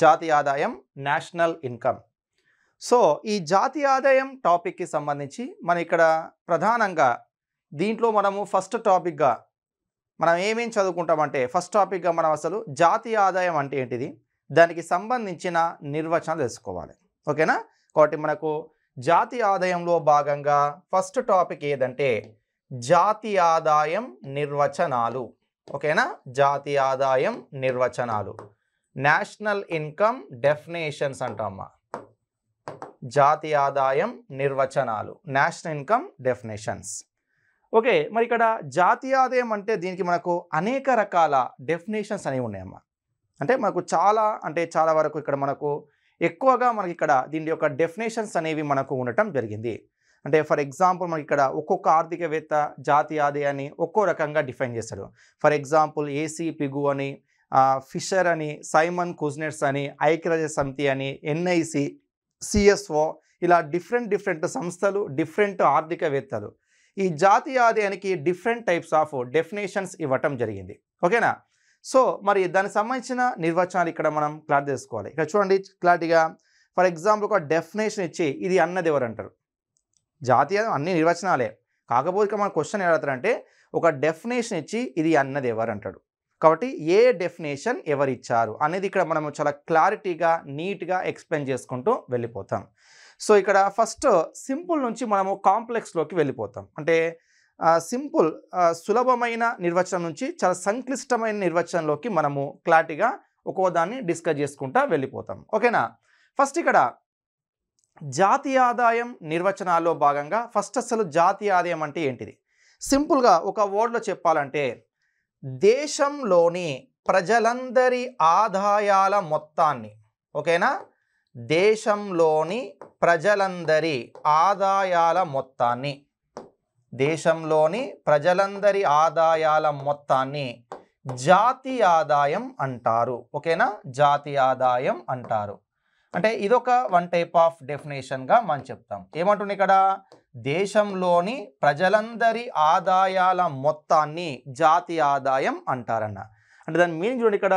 జాతి ఆదాయం national income so ఈ జాతి ఆదాయం టాపిక్కి సంబంధించి మన ఇక్కడ ప్రధానంగా దీంట్లో మనము ఫస్ట్ టాపిక్గా మనం ఏమేం చదువుకుంటామంటే ఫస్ట్ టాపిక్గా మనం అసలు జాతీయ ఆదాయం అంటే ఏంటిది దానికి సంబంధించిన నిర్వచనం తెలుసుకోవాలి ఓకేనా కాబట్టి మనకు జాతి ఆదాయంలో భాగంగా ఫస్ట్ టాపిక్ ఏదంటే జాతి ఆదాయం నిర్వచనాలు ఓకేనా జాతి ఆదాయం నిర్వచనాలు నేషనల్ ఇన్కమ్ డెఫినేషన్స్ అంటామా జాతీయ ఆదాయం నిర్వచనాలు నేషనల్ ఇన్కమ్ డెఫినేషన్స్ ఓకే మరి ఇక్కడ జాతీయ ఆదాయం అంటే దీనికి మనకు అనేక రకాల డెఫినేషన్స్ అనేవి ఉన్నాయమ్మా అంటే మనకు చాలా అంటే చాలా వరకు ఇక్కడ మనకు ఎక్కువగా మనకి ఇక్కడ దీని యొక్క డెఫినేషన్స్ అనేవి మనకు ఉండటం జరిగింది అంటే ఫర్ ఎగ్జాంపుల్ మనకి ఇక్కడ ఒక్కొక్క ఆర్థికవేత్త జాతీయ ఆదాయాన్ని ఒక్కో రకంగా డిఫైన్ చేస్తాడు ఫర్ ఎగ్జాంపుల్ ఏసీ పిగు అని ఫిషర్ అని సైమన్ కుజ్నెట్స్ అని ఐక్యరాజ్య సమితి అని ఎన్ఐసి సిఎస్ఓ ఇలా డిఫరెంట్ డిఫరెంట్ సంస్థలు డిఫరెంట్ ఆర్థికవేత్తలు ఈ జాతీయ ఆదాయానికి డిఫరెంట్ టైప్స్ ఆఫ్ డెఫినేషన్స్ ఇవ్వటం జరిగింది ఓకేనా సో మరి దానికి సంబంధించిన నిర్వచనాలు ఇక్కడ మనం క్లారి చేసుకోవాలి ఇక్కడ చూడండి క్లారిటీగా ఫర్ ఎగ్జాంపుల్ ఒక డెఫినేషన్ ఇచ్చి ఇది అన్నది ఎవరు అంటారు జాతీయ అన్ని నిర్వచనాలే కాకపోతే మన క్వశ్చన్ ఏడతారంటే ఒక డెఫినేషన్ ఇచ్చి ఇది అన్నది ఎవరు అంటాడు కాబట్టి ఏ డెఫినేషన్ ఎవరిచ్చారు అనేది ఇక్కడ మనము చాలా క్లారిటీగా నీట్గా ఎక్స్ప్లెయిన్ చేసుకుంటూ వెళ్ళిపోతాం సో ఇక్కడ ఫస్ట్ సింపుల్ నుంచి మనము కాంప్లెక్స్లోకి వెళ్ళిపోతాం అంటే సింపుల్ సులభమైన నిర్వచనం నుంచి చాలా సంక్లిష్టమైన నిర్వచనంలోకి మనము క్లారిటీగా ఒక్కో దాన్ని డిస్కస్ చేసుకుంటా వెళ్ళిపోతాం ఓకేనా ఫస్ట్ ఇక్కడ జాతీయ ఆదాయం నిర్వచనాల్లో భాగంగా ఫస్ట్ అసలు జాతీయ ఆదాయం అంటే ఏంటిది సింపుల్గా ఒక వర్డ్లో చెప్పాలంటే దేశంలోని ప్రజలందరి ఆదాయాల మొత్తాన్ని ఓకేనా దేశంలోని ప్రజలందరి ఆదాయాల మొత్తాన్ని దేశంలోని ప్రజలందరి ఆదాయాల మొత్తాన్ని జాతి ఆదాయం అంటారు ఓకేనా జాతి ఆదాయం అంటారు అంటే ఇదొక వన్ టైప్ ఆఫ్ డెఫినేషన్గా మనం చెప్తాం ఏమంటుంది ఇక్కడ దేశంలోని ప్రజలందరి ఆదాయాల మొత్తాన్ని జాతి ఆదాయం అంటారన్న అంటే దాని మీనింగ్ చూడండి ఇక్కడ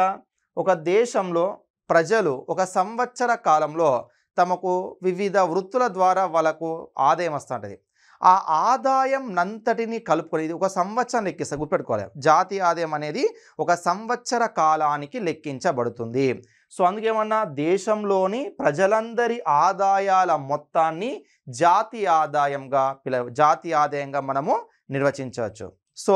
ఒక దేశంలో ప్రజలు ఒక సంవత్సర కాలంలో తమకు వివిధ వృత్తుల ద్వారా వాళ్ళకు ఆదాయం వస్తుంటుంది ఆ ఆదాయం నంతటిని కలుపుకొని ఇది ఒక సంవత్సరం లెక్కిస్తారు గుర్తుపెట్టుకోవాలి జాతి ఆదాయం అనేది ఒక సంవత్సర కాలానికి లెక్కించబడుతుంది సో అందుకేమన్నా దేశంలోని ప్రజలందరి ఆదాయాల మొత్తాన్ని జాతి ఆదాయంగా పిల జాతి ఆదాయంగా మనము నిర్వచించవచ్చు సో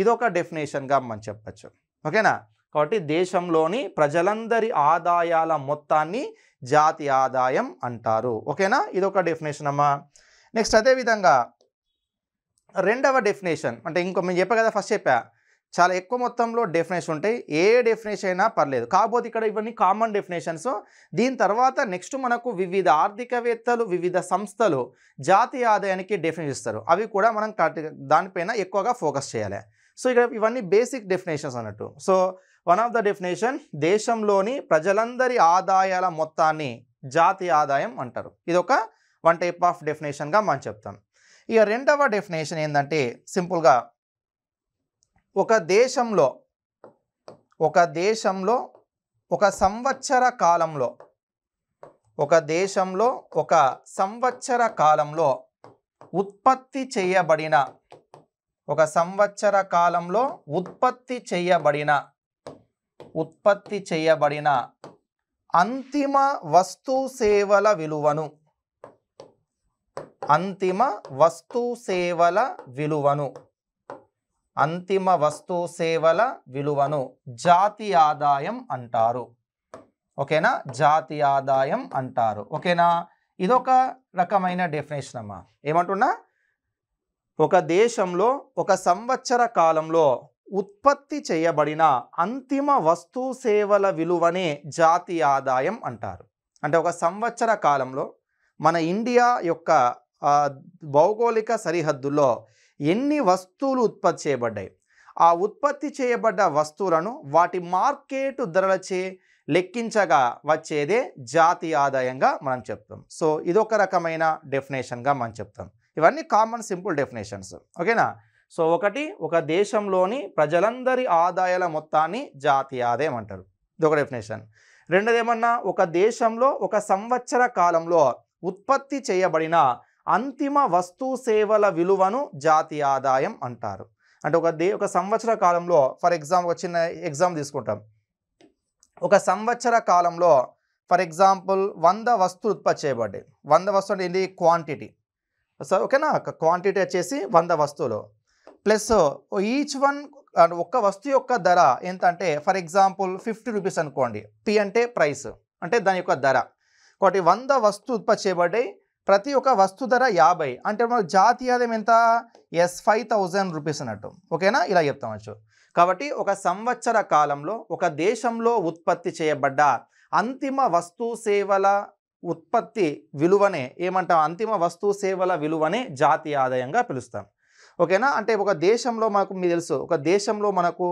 ఇదొక డెఫినేషన్గా మనం చెప్పచ్చు ఓకేనా కాబట్టి దేశంలోని ప్రజలందరి ఆదాయాల మొత్తాన్ని జాతి ఆదాయం అంటారు ఓకేనా ఇదొక డెఫినేషన్ అమ్మా నెక్స్ట్ అదేవిధంగా రెండవ డెఫినేషన్ అంటే ఇంకో మేము చెప్పా కదా ఫస్ట్ చెప్పా చాలా ఎక్కువ మొత్తంలో డెఫినేషన్ ఉంటాయి ఏ డెఫినేషన్ అయినా పర్లేదు కాకపోతే ఇక్కడ ఇవన్నీ కామన్ డెఫినేషన్స్ దీని తర్వాత నెక్స్ట్ మనకు వివిధ ఆర్థికవేత్తలు వివిధ సంస్థలు జాతీయ ఆదాయానికి డెఫినేషన్ ఇస్తారు అవి కూడా మనం దానిపైన ఎక్కువగా ఫోకస్ చేయాలి సో ఇక్కడ ఇవన్నీ బేసిక్ డెఫినేషన్స్ అన్నట్టు so one of the definition దేశంలోని ప్రజలందరి ఆదాయాల మొత్తాన్ని జాతీయ ఆదాయం అంటారు ఇది ఒక వన్ టైప్ ఆఫ్ డెఫినేషన్గా మనం చెప్తాం ఇక రెండవ డెఫినేషన్ ఏంటంటే సింపుల్గా ఒక దేశంలో ఒక దేశంలో ఒక సంవత్సర కాలంలో ఒక దేశంలో ఒక సంవత్సర కాలంలో ఉత్పత్తి చేయబడిన ఒక సంవత్సర కాలంలో ఉత్పత్తి చేయబడిన ఉత్పత్తి చేయబడిన అంతిమ వస్తు సేవల విలువను అంతిమ వస్తు సేవల విలువను అంతిమ వస్తు సేవల విలువను జాతి ఆదాయం అంటారు ఓకేనా జాతి ఆదాయం అంటారు ఓకేనా ఇదొక రకమైన డెఫినేషన్ అమ్మా ఏమంటున్నా ఒక దేశంలో ఒక సంవత్సర కాలంలో ఉత్పత్తి చేయబడిన అంతిమ వస్తు సేవల విలువనే జాతి ఆదాయం అంటారు అంటే ఒక సంవత్సర కాలంలో మన ఇండియా యొక్క భౌగోళిక సరిహద్దులో ఎన్ని వస్తువులు ఉత్పత్తి చేయబడ్డాయి ఆ ఉత్పత్తి చేయబడ్డ వస్తువులను వాటి మార్కెట్ ధరలచే లెక్కించగా వచ్చేదే జాతి ఆదాయంగా మనం చెప్తాం సో ఇదొక రకమైన డెఫినేషన్గా మనం చెప్తాం ఇవన్నీ కామన్ సింపుల్ డెఫినేషన్స్ ఓకేనా సో ఒకటి ఒక దేశంలోని ప్రజలందరి ఆదాయాల మొత్తాన్ని జాతి ఆదాయం అంటారు ఇదొక డెఫినేషన్ రెండోది ఏమన్నా ఒక దేశంలో ఒక సంవత్సర కాలంలో ఉత్పత్తి చేయబడిన అంతిమ వస్తు సేవల విలువను జాతి ఆదాయం అంటారు అంటే ఒక దే ఒక సంవత్సర కాలంలో ఫర్ ఎగ్జాంపుల్ ఒక చిన్న ఎగ్జామ్ తీసుకుంటాం ఒక సంవత్సర కాలంలో ఫర్ ఎగ్జాంపుల్ వంద వస్తువులు ఉత్పత్తి చేయబడ్డాయి వంద వస్తువులు అంటే ఏంటి క్వాంటిటీ సో ఓకేనా క్వాంటిటీ వచ్చేసి వంద వస్తువులు ప్లస్ ఈచ్ వన్ ఒక్క వస్తువు యొక్క ధర ఎంత అంటే ఫర్ ఎగ్జాంపుల్ ఫిఫ్టీ రూపీస్ అనుకోండి పి అంటే ప్రైస్ అంటే దాని యొక్క ధర కాబట్టి వంద వస్తువు ఉత్పత్తి చేయబడ్డాయి ప్రతి ఒక్క వస్తు ధర యాభై అంటే మనకు ఆదాయం ఎంత ఎస్ ఫైవ్ థౌజండ్ రూపీస్ అన్నట్టు ఓకేనా ఇలా చెప్తామచ్చు కాబట్టి ఒక సంవత్సర కాలంలో ఒక దేశంలో ఉత్పత్తి చేయబడ్డ అంతిమ వస్తు సేవల ఉత్పత్తి విలువనే ఏమంటాం అంతిమ వస్తు సేవల విలువనే జాతీయ ఆదాయంగా పిలుస్తాం ఓకేనా అంటే ఒక దేశంలో మనకు మీకు తెలుసు ఒక దేశంలో మనకు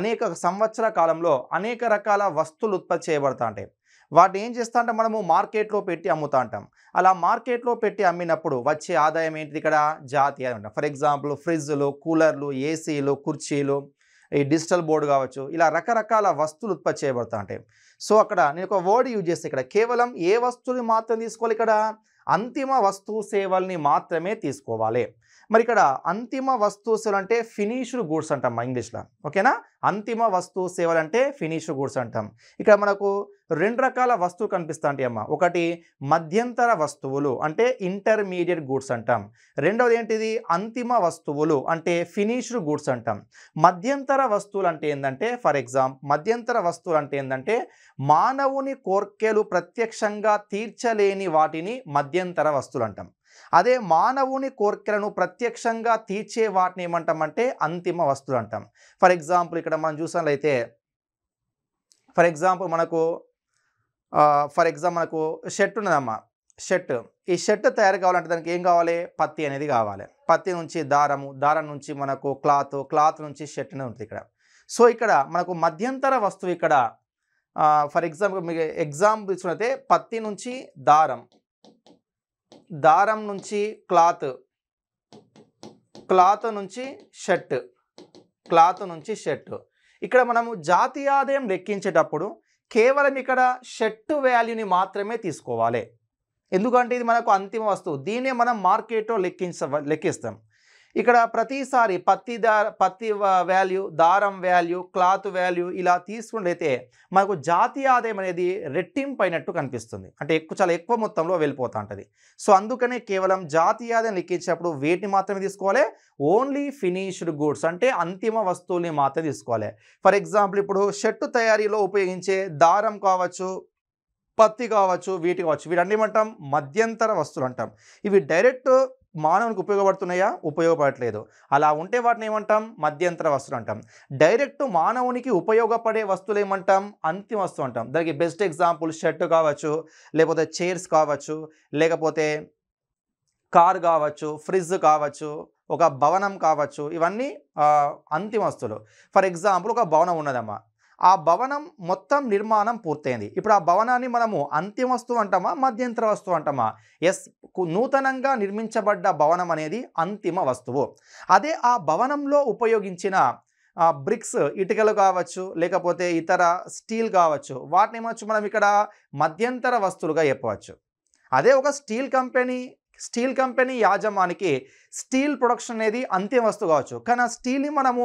అనేక సంవత్సర కాలంలో అనేక రకాల వస్తువులు ఉత్పత్తి చేయబడతా ఉంటాయి వాటిని ఏం చేస్తా అంటే మనము మార్కెట్లో పెట్టి అమ్ముతా అంటాం అలా మార్కెట్లో పెట్టి అమ్మినప్పుడు వచ్చే ఆదాయం ఏంటిది ఇక్కడ జాతీయ ఫర్ ఎగ్జాంపుల్ ఫ్రిడ్జ్లు కూలర్లు ఏసీలు కుర్చీలు ఈ డిజిటల్ బోర్డు కావచ్చు ఇలా రకరకాల వస్తువులు ఉత్పత్తి చేయబడతా ఉంటాయి సో అక్కడ నేను ఒక వర్డ్ యూజ్ చేస్తే ఇక్కడ కేవలం ఏ వస్తువుని మాత్రం తీసుకోవాలి ఇక్కడ అంతిమ వస్తువు సేవల్ని మాత్రమే తీసుకోవాలి మరి ఇక్కడ అంతిమ సేవలు అంటే ఫినిష్డ్ గూడ్స్ అంటాం ఇంగ్లీష్లో ఓకేనా అంతిమ వస్తువు సేవలు అంటే ఫినిష్డ్ గూడ్స్ అంటాం ఇక్కడ మనకు రెండు రకాల వస్తువు కనిపిస్తా అంటే అమ్మ ఒకటి మధ్యంతర వస్తువులు అంటే ఇంటర్మీడియట్ గూడ్స్ అంటాం రెండవది ఏంటిది అంతిమ వస్తువులు అంటే ఫినిష్డ్ గూడ్స్ అంటాం మధ్యంతర వస్తువులు అంటే ఏంటంటే ఫర్ ఎగ్జాంపుల్ మధ్యంతర వస్తువులు అంటే ఏంటంటే మానవుని కోర్కెలు ప్రత్యక్షంగా తీర్చలేని వాటిని మధ్యంతర వస్తువులు అంటాం అదే మానవుని కోరికలను ప్రత్యక్షంగా తీర్చే వాటిని ఏమంటామంటే అంతిమ వస్తువులు అంటాం ఫర్ ఎగ్జాంపుల్ ఇక్కడ మనం చూసినట్లయితే ఫర్ ఎగ్జాంపుల్ మనకు ఫర్ ఎగ్జాంపుల్ మనకు షర్ట్ ఉన్నదమ్మా షర్ట్ ఈ షర్ట్ తయారు కావాలంటే దానికి ఏం కావాలి పత్తి అనేది కావాలి పత్తి నుంచి దారము దారం నుంచి మనకు క్లాత్ క్లాత్ నుంచి షర్ట్ అనేది ఉంటుంది ఇక్కడ సో ఇక్కడ మనకు మధ్యంతర వస్తువు ఇక్కడ ఫర్ ఎగ్జాంపుల్ మీకు ఎగ్జాంపుల్ తీసుకున్నైతే పత్తి నుంచి దారం దారం నుంచి క్లాత్ క్లాత్ నుంచి షర్ట్ క్లాత్ నుంచి షర్ట్ ఇక్కడ మనము జాతి ఆదాయం లెక్కించేటప్పుడు కేవలం ఇక్కడ షర్ట్ వాల్యూని మాత్రమే తీసుకోవాలి ఎందుకంటే ఇది మనకు అంతిమ వస్తువు దీన్నే మనం మార్కెట్లో లెక్కించ లెక్కిస్తాం ఇక్కడ ప్రతిసారి పత్తి దా పత్తి వాల్యూ దారం వాల్యూ క్లాత్ వాల్యూ ఇలా తీసుకున్నట్లయితే మనకు జాతీయ ఆదాయం అనేది రెట్టింపైనట్టు కనిపిస్తుంది అంటే ఎక్కువ చాలా ఎక్కువ మొత్తంలో వెళ్ళిపోతూ ఉంటుంది సో అందుకనే కేవలం జాతీయ ఆదాయం లెక్కించేటప్పుడు వేటిని మాత్రమే తీసుకోవాలి ఓన్లీ ఫినిష్డ్ గూడ్స్ అంటే అంతిమ వస్తువుల్ని మాత్రమే తీసుకోవాలి ఫర్ ఎగ్జాంపుల్ ఇప్పుడు షర్టు తయారీలో ఉపయోగించే దారం కావచ్చు పత్తి కావచ్చు వీటి కావచ్చు వీటన్నిమంటాం మధ్యంతర వస్తువులు అంటాం ఇవి డైరెక్ట్ మానవునికి ఉపయోగపడుతున్నాయా ఉపయోగపడట్లేదు అలా ఉంటే వాటిని ఏమంటాం మధ్యంతర వస్తువులు అంటాం డైరెక్ట్ మానవునికి ఉపయోగపడే వస్తువులు ఏమంటాం అంతిమ వస్తువు అంటాం దానికి బెస్ట్ ఎగ్జాంపుల్ షర్ట్ కావచ్చు లేకపోతే చైర్స్ కావచ్చు లేకపోతే కార్ కావచ్చు ఫ్రిడ్జ్ కావచ్చు ఒక భవనం కావచ్చు ఇవన్నీ అంతిమ వస్తువులు ఫర్ ఎగ్జాంపుల్ ఒక భవనం ఉన్నదమ్మా ఆ భవనం మొత్తం నిర్మాణం పూర్తయింది ఇప్పుడు ఆ భవనాన్ని మనము అంతిమ వస్తువు అంటామా మధ్యంతర వస్తువు అంటామా ఎస్ నూతనంగా నిర్మించబడ్డ భవనం అనేది అంతిమ వస్తువు అదే ఆ భవనంలో ఉపయోగించిన బ్రిక్స్ ఇటుకలు కావచ్చు లేకపోతే ఇతర స్టీల్ కావచ్చు వాటిని ఏమొచ్చు మనం ఇక్కడ మధ్యంతర వస్తువులుగా చెప్పవచ్చు అదే ఒక స్టీల్ కంపెనీ స్టీల్ కంపెనీ యాజమానికి స్టీల్ ప్రొడక్షన్ అనేది అంత్యం వస్తువు కావచ్చు కానీ ఆ స్టీల్ని మనము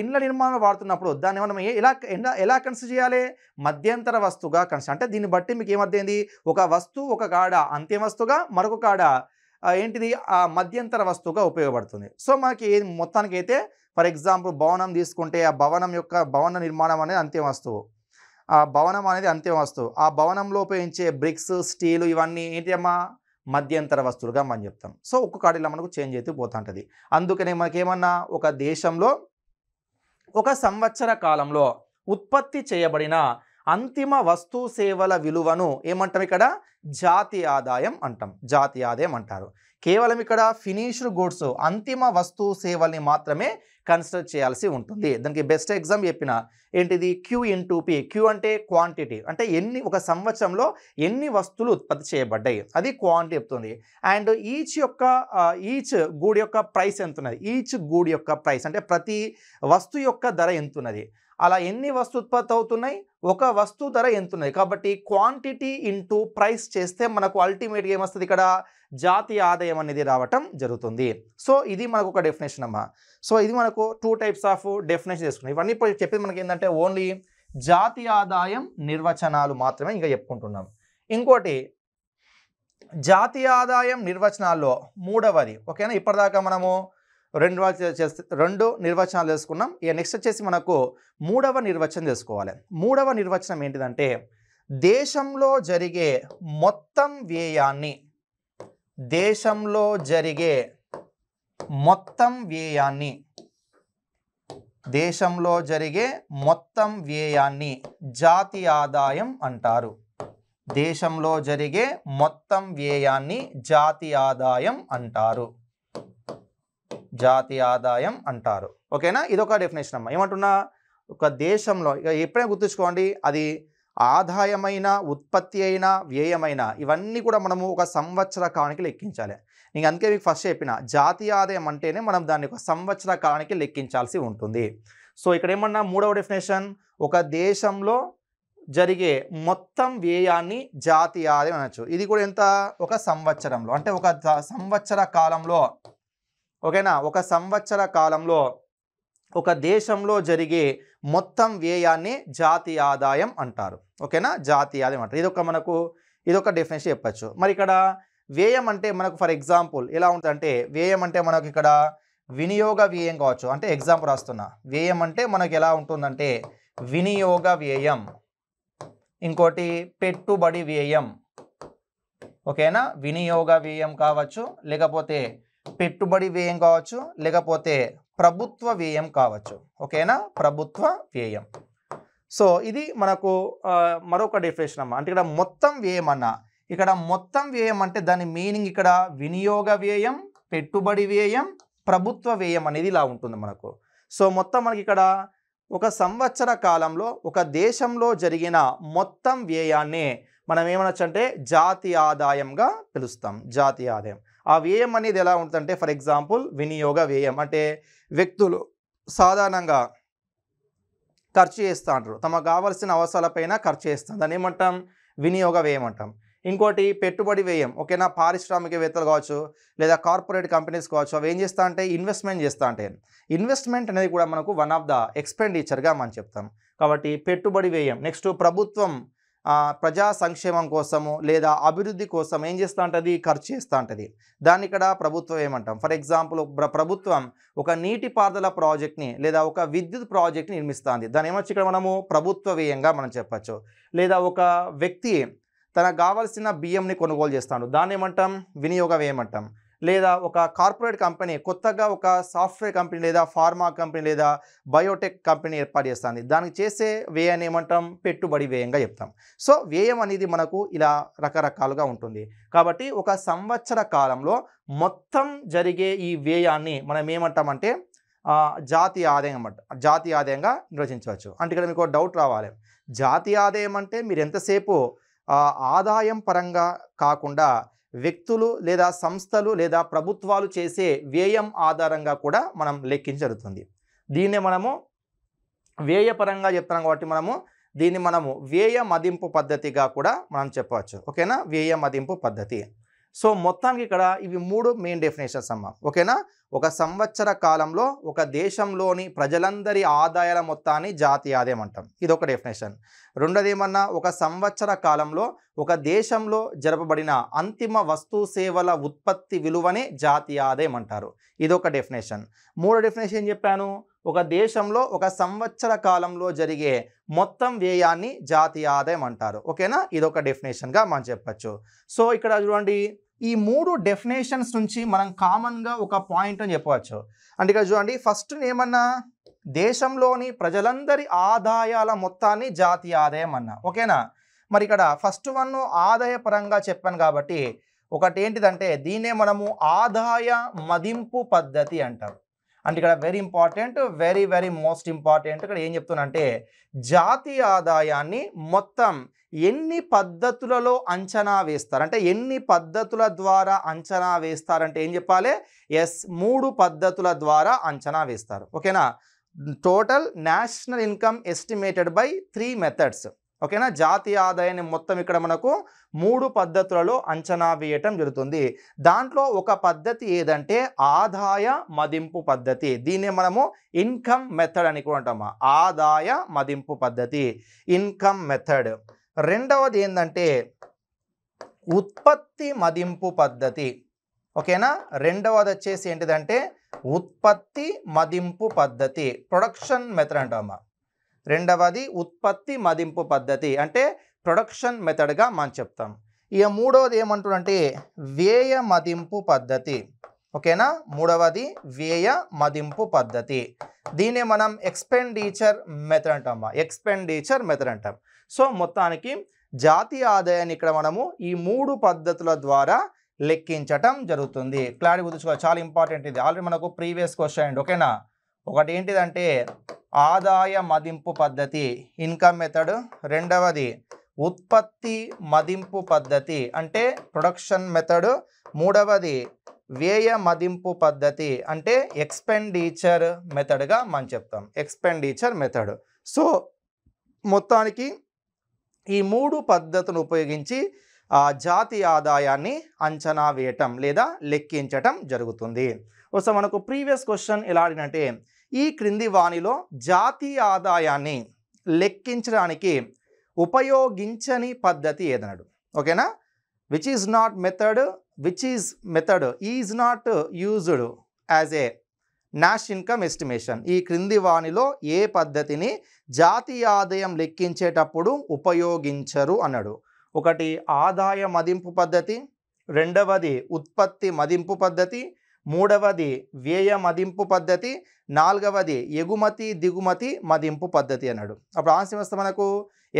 ఇండ్ల నిర్మాణంలో వాడుతున్నప్పుడు దాన్ని మనం ఎలా ఎలా ఎలా కన్సిడర్ చేయాలి మధ్యంతర వస్తువుగా కన్సిడర్ అంటే దీన్ని బట్టి మీకు ఏమర్థమైంది ఒక వస్తువు ఒక కాడ అంత్యం వస్తువుగా మరొక కాడ ఏంటిది ఆ మధ్యంతర వస్తువుగా ఉపయోగపడుతుంది సో మనకి మొత్తానికి అయితే ఫర్ ఎగ్జాంపుల్ భవనం తీసుకుంటే ఆ భవనం యొక్క భవన నిర్మాణం అనేది అంతే వస్తువు ఆ భవనం అనేది అంతే వస్తువు ఆ భవనంలో ఉపయోగించే బ్రిక్స్ స్టీలు ఇవన్నీ ఏంటి అమ్మా మధ్యంతర వస్తువులుగా మనం చెప్తాం సో ఒక్కొక్కటి ఇలా మనకు చేంజ్ అయితే ఉంటుంది అందుకనే మనకేమన్నా ఒక దేశంలో ఒక సంవత్సర కాలంలో ఉత్పత్తి చేయబడిన అంతిమ వస్తు సేవల విలువను ఏమంటాం ఇక్కడ జాతి ఆదాయం అంటాం జాతి ఆదాయం అంటారు కేవలం ఇక్కడ ఫినిష్డ్ గూడ్స్ అంతిమ వస్తు సేవల్ని మాత్రమే కన్సిడర్ చేయాల్సి ఉంటుంది దానికి బెస్ట్ ఎగ్జామ్ చెప్పిన ఏంటిది క్యూ ఇన్ పి క్యూ అంటే క్వాంటిటీ అంటే ఎన్ని ఒక సంవత్సరంలో ఎన్ని వస్తువులు ఉత్పత్తి చేయబడ్డాయి అది క్వాంటిటీ చెప్తుంది అండ్ ఈచ్ యొక్క ఈచ్ గూడి యొక్క ప్రైస్ ఎంత ఉన్నది ఈచ్ గూడి యొక్క ప్రైస్ అంటే ప్రతి వస్తువు యొక్క ధర ఎంత ఉన్నది అలా ఎన్ని వస్తు ఉత్పత్తి అవుతున్నాయి ఒక వస్తువు ధర ఉన్నాయి కాబట్టి క్వాంటిటీ ఇంటూ ప్రైస్ చేస్తే మనకు అల్టిమేట్గా ఏమొస్తుంది ఇక్కడ జాతీయ ఆదాయం అనేది రావటం జరుగుతుంది సో ఇది మనకు ఒక డెఫినేషన్ అమ్మా సో ఇది మనకు టూ టైప్స్ ఆఫ్ డెఫినేషన్ చేసుకున్నాం ఇవన్నీ ఇప్పుడు చెప్పేది మనకి ఏంటంటే ఓన్లీ జాతీయ ఆదాయం నిర్వచనాలు మాత్రమే ఇంకా చెప్పుకుంటున్నాం ఇంకోటి జాతీయ ఆదాయం నిర్వచనాల్లో మూడవది ఓకేనా ఇప్పటిదాకా మనము రెండు చేస్తే రెండు నిర్వచనాలు తెలుసుకున్నాం ఇక నెక్స్ట్ వచ్చేసి మనకు మూడవ నిర్వచనం తెలుసుకోవాలి మూడవ నిర్వచనం ఏంటిదంటే దేశంలో జరిగే మొత్తం వ్యయాన్ని దేశంలో జరిగే మొత్తం వ్యయాన్ని దేశంలో జరిగే మొత్తం వ్యయాన్ని జాతి ఆదాయం అంటారు దేశంలో జరిగే మొత్తం వ్యయాన్ని జాతి ఆదాయం అంటారు జాతీయ ఆదాయం అంటారు ఓకేనా ఇదొక డెఫినేషన్ అమ్మా ఏమంటున్నా ఒక దేశంలో ఇక ఎప్పుడైనా గుర్తుంచుకోండి అది ఆదాయమైన ఉత్పత్తి అయినా వ్యయమైన ఇవన్నీ కూడా మనము ఒక సంవత్సర కాలానికి లెక్కించాలి నేను అందుకే మీకు ఫస్ట్ చెప్పిన జాతీయ ఆదాయం అంటేనే మనం దాన్ని ఒక సంవత్సర కాలానికి లెక్కించాల్సి ఉంటుంది సో ఇక్కడ ఏమన్నా మూడవ డెఫినేషన్ ఒక దేశంలో జరిగే మొత్తం వ్యయాన్ని జాతీయ ఆదాయం అనొచ్చు ఇది కూడా ఎంత ఒక సంవత్సరంలో అంటే ఒక సంవత్సర కాలంలో ఓకేనా ఒక సంవత్సర కాలంలో ఒక దేశంలో జరిగే మొత్తం వ్యయాన్ని జాతీయ ఆదాయం అంటారు ఓకేనా జాతీయ ఆదాయం అంటారు ఇదొక మనకు ఇదొక డెఫినేషన్ చెప్పచ్చు మరి ఇక్కడ వ్యయం అంటే మనకు ఫర్ ఎగ్జాంపుల్ ఎలా ఉంటుందంటే వ్యయం అంటే మనకు ఇక్కడ వినియోగ వ్యయం కావచ్చు అంటే ఎగ్జాంపుల్ రాస్తున్నా వ్యయం అంటే మనకు ఎలా ఉంటుందంటే వినియోగ వ్యయం ఇంకోటి పెట్టుబడి వ్యయం ఓకేనా వినియోగ వ్యయం కావచ్చు లేకపోతే పెట్టుబడి వ్యయం కావచ్చు లేకపోతే ప్రభుత్వ వ్యయం కావచ్చు ఓకేనా ప్రభుత్వ వ్యయం సో ఇది మనకు మరొక డెఫినేషన్ అమ్మ అంటే ఇక్కడ మొత్తం వ్యయం అన్న ఇక్కడ మొత్తం వ్యయం అంటే దాని మీనింగ్ ఇక్కడ వినియోగ వ్యయం పెట్టుబడి వ్యయం ప్రభుత్వ వ్యయం అనేది ఇలా ఉంటుంది మనకు సో మొత్తం మనకి ఇక్కడ ఒక సంవత్సర కాలంలో ఒక దేశంలో జరిగిన మొత్తం వ్యయాన్ని మనం ఏమనొచ్చంటే అంటే జాతీయ ఆదాయంగా పిలుస్తాం జాతీయ ఆదాయం ఆ వ్యయం అనేది ఎలా ఉంటుందంటే ఫర్ ఎగ్జాంపుల్ వినియోగ వ్యయం అంటే వ్యక్తులు సాధారణంగా ఖర్చు చేస్తూ అంటారు తమకు కావాల్సిన అవసరాలపైన ఖర్చు చేస్తాం దాన్ని ఏమంటాం వినియోగ వ్యయం అంటాం ఇంకోటి పెట్టుబడి వ్యయం ఓకేనా పారిశ్రామికవేత్తలు కావచ్చు లేదా కార్పొరేట్ కంపెనీస్ కావచ్చు అవి ఏం చేస్తా అంటే ఇన్వెస్ట్మెంట్ చేస్తా అంటే ఇన్వెస్ట్మెంట్ అనేది కూడా మనకు వన్ ఆఫ్ ద ఎక్స్పెండిచర్గా మనం చెప్తాం కాబట్టి పెట్టుబడి వ్యయం నెక్స్ట్ ప్రభుత్వం ప్రజా సంక్షేమం కోసము లేదా అభివృద్ధి కోసం ఏం చేస్తూ ఉంటుంది ఖర్చు చేస్తూ ఉంటుంది దాన్ని ఇక్కడ ప్రభుత్వం ఏమంటాం ఫర్ ఎగ్జాంపుల్ ప్రభుత్వం ఒక నీటిపారుదల ప్రాజెక్ట్ని లేదా ఒక విద్యుత్ ప్రాజెక్ట్ని నిర్మిస్తుంది దాని ఏమొచ్చు ఇక్కడ మనము ప్రభుత్వ వ్యయంగా మనం చెప్పచ్చు లేదా ఒక వ్యక్తి తనకు కావలసిన బియ్యంని కొనుగోలు చేస్తాడు దాన్ని ఏమంటాం వినియోగ వ్యయం అంటాం లేదా ఒక కార్పొరేట్ కంపెనీ కొత్తగా ఒక సాఫ్ట్వేర్ కంపెనీ లేదా ఫార్మా కంపెనీ లేదా బయోటెక్ కంపెనీ ఏర్పాటు చేస్తుంది దానికి చేసే వ్యయాన్ని ఏమంటాం పెట్టుబడి వ్యయంగా చెప్తాం సో వ్యయం అనేది మనకు ఇలా రకరకాలుగా ఉంటుంది కాబట్టి ఒక సంవత్సర కాలంలో మొత్తం జరిగే ఈ వ్యయాన్ని మనం ఏమంటామంటే జాతీయ ఆదాయం అంట జాతీయ ఆదాయంగా నిర్వచించవచ్చు అంటే ఇక్కడ మీకు డౌట్ రావాలి జాతీయ ఆదాయం అంటే మీరు ఎంతసేపు ఆదాయం పరంగా కాకుండా వ్యక్తులు లేదా సంస్థలు లేదా ప్రభుత్వాలు చేసే వ్యయం ఆధారంగా కూడా మనం లెక్కించరుగుతుంది దీన్ని మనము వ్యయపరంగా చెప్తున్నాం కాబట్టి మనము దీన్ని మనము వ్యయ మదింపు పద్ధతిగా కూడా మనం చెప్పవచ్చు ఓకేనా వ్యయ మదింపు పద్ధతి సో మొత్తానికి ఇక్కడ ఇవి మూడు మెయిన్ డెఫినేషన్స్ అమ్మ ఓకేనా ఒక సంవత్సర కాలంలో ఒక దేశంలోని ప్రజలందరి ఆదాయాల మొత్తాన్ని జాతీయ ఆదాయం అంటాం ఇది ఒక డెఫినేషన్ రెండోది ఏమన్నా ఒక సంవత్సర కాలంలో ఒక దేశంలో జరపబడిన అంతిమ వస్తు సేవల ఉత్పత్తి విలువనే జాతీయ ఆదాయం అంటారు ఇది ఒక డెఫినేషన్ మూడో డెఫినేషన్ చెప్పాను ఒక దేశంలో ఒక సంవత్సర కాలంలో జరిగే మొత్తం వ్యయాన్ని జాతీయ ఆదాయం అంటారు ఓకేనా ఇదొక డెఫినేషన్గా మనం చెప్పచ్చు సో ఇక్కడ చూడండి ఈ మూడు డెఫినేషన్స్ నుంచి మనం కామన్గా ఒక పాయింట్ అని చెప్పవచ్చు అంటే ఇక్కడ చూడండి ఫస్ట్ ఏమన్నా దేశంలోని ప్రజలందరి ఆదాయాల మొత్తాన్ని జాతీయ ఆదాయం అన్నా ఓకేనా మరి ఇక్కడ ఫస్ట్ వన్ ఆదాయ పరంగా చెప్పాను కాబట్టి ఒకటి ఏంటిదంటే దీన్నే మనము ఆదాయ మదింపు పద్ధతి అంటారు అంటే ఇక్కడ very important very very most important ఇక్కడ ఏం చెప్తున్నంటే జాతీయ ఆదాయాన్ని మొత్తం ఎన్ని పద్ధతులలో అంచనా వేస్తారు అంటే ఎన్ని పద్ధతుల ద్వారా అంచనా వేస్తారంటే ఏం చెప్పాలి ఎస్ మూడు పద్ధతుల ద్వారా అంచనా వేస్తారు ఓకేనా total national income estimated by three methods ఓకేనా జాతీయ ఆదాయాన్ని మొత్తం ఇక్కడ మనకు మూడు పద్ధతులలో అంచనా వేయటం జరుగుతుంది దాంట్లో ఒక పద్ధతి ఏదంటే ఆదాయ మదింపు పద్ధతి దీన్ని మనము ఇన్కమ్ మెథడ్ అని కూడా ఆదాయ మదింపు పద్ధతి ఇన్కమ్ మెథడ్ రెండవది ఏంటంటే ఉత్పత్తి మదింపు పద్ధతి ఓకేనా రెండవది వచ్చేసి ఏంటిదంటే ఉత్పత్తి మదింపు పద్ధతి ప్రొడక్షన్ మెథడ్ అంటామా రెండవది ఉత్పత్తి మదింపు పద్ధతి అంటే ప్రొడక్షన్ మెథడ్గా మనం చెప్తాం ఇక మూడవది ఏమంటుందంటే వ్యయ మదింపు పద్ధతి ఓకేనా మూడవది వ్యయ మదింపు పద్ధతి దీన్ని మనం ఎక్స్పెండిచర్ మెథడ్ అంటామా ఎక్స్పెండిచర్ మెథడ్ అంటాం సో మొత్తానికి జాతీయ ఆదాయాన్ని ఇక్కడ మనము ఈ మూడు పద్ధతుల ద్వారా లెక్కించటం జరుగుతుంది క్లారిటీ గుర్తుంచుకో చాలా ఇంపార్టెంట్ ఇది ఆల్రెడీ మనకు ప్రీవియస్ క్వశ్చన్ ఓకేనా ఒకటి ఏంటిదంటే ఆదాయ మదింపు పద్ధతి ఇన్కమ్ మెథడ్ రెండవది ఉత్పత్తి మదింపు పద్ధతి అంటే ప్రొడక్షన్ మెథడ్ మూడవది వ్యయ మదింపు పద్ధతి అంటే ఎక్స్పెండిచర్ మెథడ్గా మనం చెప్తాం ఎక్స్పెండిచర్ మెథడ్ సో మొత్తానికి ఈ మూడు పద్ధతులు ఉపయోగించి ఆ జాతి ఆదాయాన్ని అంచనా వేయటం లేదా లెక్కించటం జరుగుతుంది ఒకసారి మనకు ప్రీవియస్ క్వశ్చన్ ఎలా అడిగినట్టే ఈ క్రింది వాణిలో జాతీయ ఆదాయాన్ని లెక్కించడానికి ఉపయోగించని పద్ధతి ఏదన్నాడు ఓకేనా which is not method which is method is not used as a national income estimation ఈ క్రింది వాణిలో ఏ పద్ధతిని జాతీయ ఆదాయం లెక్కించేటప్పుడు ఉపయోగించరు అన్నాడు ఒకటి ఆదాయ మదింపు పద్ధతి రెండవది ఉత్పత్తి మదింపు పద్ధతి మూడవది వ్యయ మదింపు పద్ధతి నాలుగవది ఎగుమతి దిగుమతి మదింపు పద్ధతి అన్నాడు అప్పుడు ఆన్సర్ వస్తే మనకు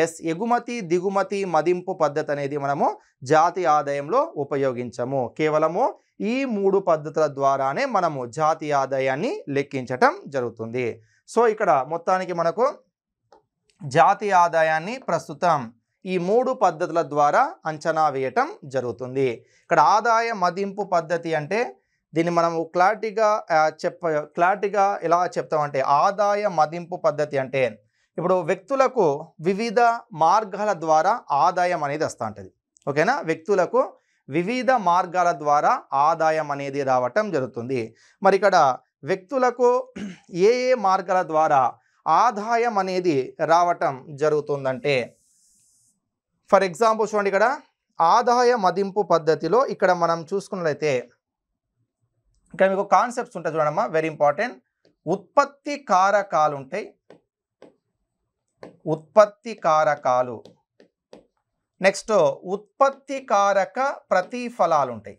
ఎస్ ఎగుమతి దిగుమతి మదింపు పద్ధతి అనేది మనము జాతి ఆదాయంలో ఉపయోగించము కేవలము ఈ మూడు పద్ధతుల ద్వారానే మనము జాతి ఆదాయాన్ని లెక్కించటం జరుగుతుంది సో ఇక్కడ మొత్తానికి మనకు జాతి ఆదాయాన్ని ప్రస్తుతం ఈ మూడు పద్ధతుల ద్వారా అంచనా వేయటం జరుగుతుంది ఇక్కడ ఆదాయ మదింపు పద్ధతి అంటే దీన్ని మనం క్లారిటీగా చెప్ప క్లారిటీగా ఎలా చెప్తామంటే ఆదాయ మదింపు పద్ధతి అంటే ఇప్పుడు వ్యక్తులకు వివిధ మార్గాల ద్వారా ఆదాయం అనేది వస్తూ ఉంటుంది ఓకేనా వ్యక్తులకు వివిధ మార్గాల ద్వారా ఆదాయం అనేది రావటం జరుగుతుంది మరి ఇక్కడ వ్యక్తులకు ఏ ఏ మార్గాల ద్వారా ఆదాయం అనేది రావటం జరుగుతుందంటే ఫర్ ఎగ్జాంపుల్ చూడండి ఇక్కడ ఆదాయ మదింపు పద్ధతిలో ఇక్కడ మనం చూసుకున్నట్లయితే ఇంకా మీకు కాన్సెప్ట్స్ ఉంటాయి చూడమ్మా వెరీ ఇంపార్టెంట్ ఉత్పత్తి కారకాలు ఉంటాయి ఉత్పత్తి కారకాలు నెక్స్ట్ ఉత్పత్తి కారక ప్రతిఫలాలు ఉంటాయి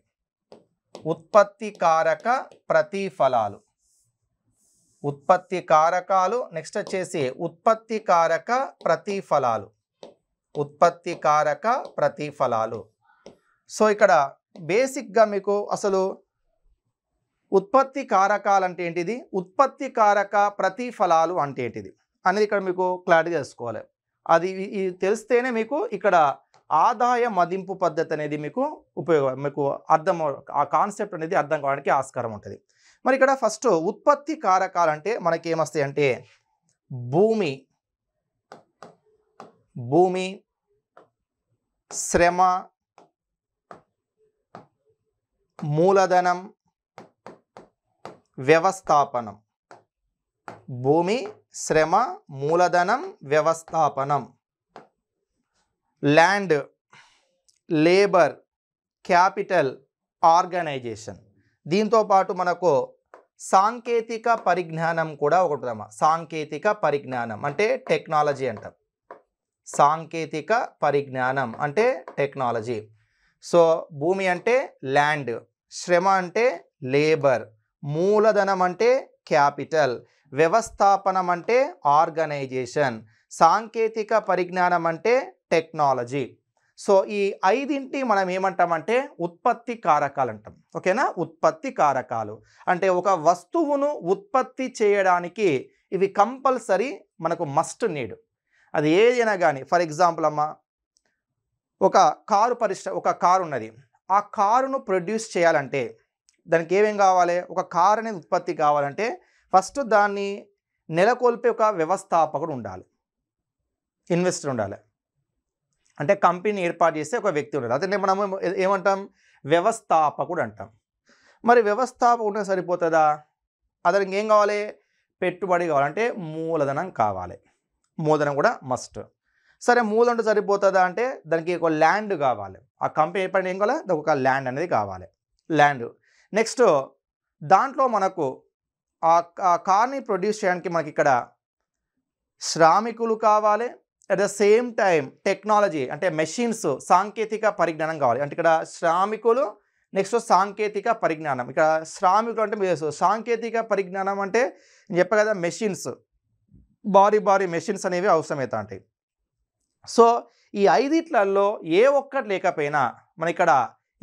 ఉత్పత్తి కారక ప్రతిఫలాలు ఉత్పత్తి కారకాలు నెక్స్ట్ వచ్చేసి ఉత్పత్తి కారక ప్రతిఫలాలు ఉత్పత్తి కారక ప్రతిఫలాలు సో ఇక్కడ బేసిక్గా మీకు అసలు ఉత్పత్తి కారకాలు అంటే ఏంటిది ఉత్పత్తి కారక ప్రతిఫలాలు అంటే ఏంటిది అనేది ఇక్కడ మీకు క్లారిటీ చేసుకోవాలి అది ఇది తెలిస్తేనే మీకు ఇక్కడ ఆదాయ మదింపు పద్ధతి అనేది మీకు ఉపయోగ మీకు అర్థం ఆ కాన్సెప్ట్ అనేది అర్థం కావడానికి ఆస్కారం ఉంటుంది మరి ఇక్కడ ఫస్ట్ ఉత్పత్తి కారకాలు అంటే మనకి ఏమొస్తాయి అంటే భూమి భూమి శ్రమ మూలధనం వ్యవస్థాపనం భూమి శ్రమ మూలధనం వ్యవస్థాపనం ల్యాండ్ లేబర్ క్యాపిటల్ ఆర్గనైజేషన్ దీంతోపాటు మనకు సాంకేతిక పరిజ్ఞానం కూడా ఒకటి సాంకేతిక పరిజ్ఞానం అంటే టెక్నాలజీ అంటాం సాంకేతిక పరిజ్ఞానం అంటే టెక్నాలజీ సో భూమి అంటే ల్యాండ్ శ్రమ అంటే లేబర్ మూలధనం అంటే క్యాపిటల్ వ్యవస్థాపనం అంటే ఆర్గనైజేషన్ సాంకేతిక పరిజ్ఞానం అంటే టెక్నాలజీ సో ఈ ఐదింటి మనం ఏమంటామంటే ఉత్పత్తి కారకాలు అంటాం ఓకేనా ఉత్పత్తి కారకాలు అంటే ఒక వస్తువును ఉత్పత్తి చేయడానికి ఇవి కంపల్సరీ మనకు మస్ట్ నీడ్ అది ఏదైనా కానీ ఫర్ ఎగ్జాంపుల్ అమ్మ ఒక కారు పరిశ్ర ఒక కారు ఉన్నది ఆ కారును ప్రొడ్యూస్ చేయాలంటే దానికి ఏమేం కావాలి ఒక కార్ అనేది ఉత్పత్తి కావాలంటే ఫస్ట్ దాన్ని నెలకొల్పే ఒక వ్యవస్థాపకుడు ఉండాలి ఇన్వెస్టర్ ఉండాలి అంటే కంపెనీని ఏర్పాటు చేస్తే ఒక వ్యక్తి ఉండాలి అదే మనం ఏమంటాం వ్యవస్థాపకుడు అంటాం మరి వ్యవస్థాపకుడు సరిపోతుందా అతనికి ఏం కావాలి పెట్టుబడి కావాలంటే మూలధనం కావాలి మూలధనం కూడా మస్ట్ సరే మూలధనం సరిపోతుందా అంటే దానికి ఒక ల్యాండ్ కావాలి ఆ కంపెనీ ఏర్పడిన ఏం కావాలి దానికి ఒక ల్యాండ్ అనేది కావాలి ల్యాండ్ నెక్స్ట్ దాంట్లో మనకు ఆ కార్ని ప్రొడ్యూస్ చేయడానికి మనకి ఇక్కడ శ్రామికులు కావాలి at the same time technology అంటే మెషిన్స్ సాంకేతిక పరిజ్ఞానం కావాలి అంటే ఇక్కడ శ్రామికులు నెక్స్ట్ సాంకేతిక పరిజ్ఞానం ఇక్కడ శ్రామికులు అంటే మీరు సాంకేతిక పరిజ్ఞానం అంటే నేను చెప్పా కదా మెషిన్స్ భారీ భారీ మెషిన్స్ అనేవి అవసరమవుతా ఉంటాయి సో ఈ ఐదిట్లలో ఏ ఒక్కటి లేకపోయినా మన ఇక్కడ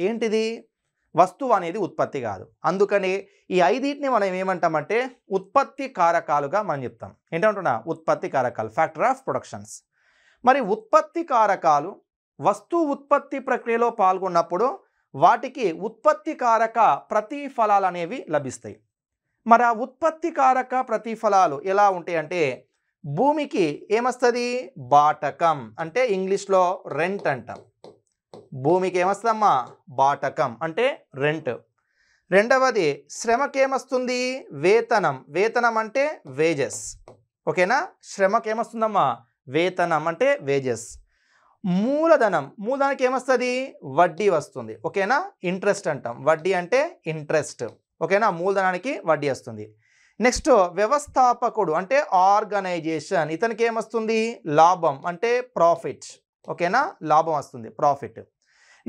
ఏంటిది వస్తువు అనేది ఉత్పత్తి కాదు అందుకని ఈ ఐదింటిని మనం ఏమంటామంటే ఉత్పత్తి కారకాలుగా మనం చెప్తాం ఏంటంటున్నా ఉత్పత్తి కారకాలు ఫ్యాక్టర్ ఆఫ్ ప్రొడక్షన్స్ మరి ఉత్పత్తి కారకాలు వస్తువు ఉత్పత్తి ప్రక్రియలో పాల్గొన్నప్పుడు వాటికి ఉత్పత్తి కారక ప్రతిఫలాలు అనేవి లభిస్తాయి మరి ఆ ఉత్పత్తి కారక ప్రతిఫలాలు ఎలా ఉంటాయి అంటే భూమికి ఏమొస్తుంది బాటకం అంటే ఇంగ్లీష్లో రెంట్ అంటాం భూమికి ఏమొస్తుందమ్మా బాటకం అంటే రెంట్ రెండవది శ్రమకి ఏమొస్తుంది వేతనం వేతనం అంటే వేజెస్ ఓకేనా శ్రమకి ఏమొస్తుందమ్మా వేతనం అంటే వేజెస్ మూలధనం మూలధనానికి ఏమొస్తుంది వడ్డీ వస్తుంది ఓకేనా ఇంట్రెస్ట్ అంటాం వడ్డీ అంటే ఇంట్రెస్ట్ ఓకేనా మూలధనానికి వడ్డీ వస్తుంది నెక్స్ట్ వ్యవస్థాపకుడు అంటే ఆర్గనైజేషన్ ఇతనికి ఏమొస్తుంది లాభం అంటే ప్రాఫిట్ ఓకేనా లాభం వస్తుంది ప్రాఫిట్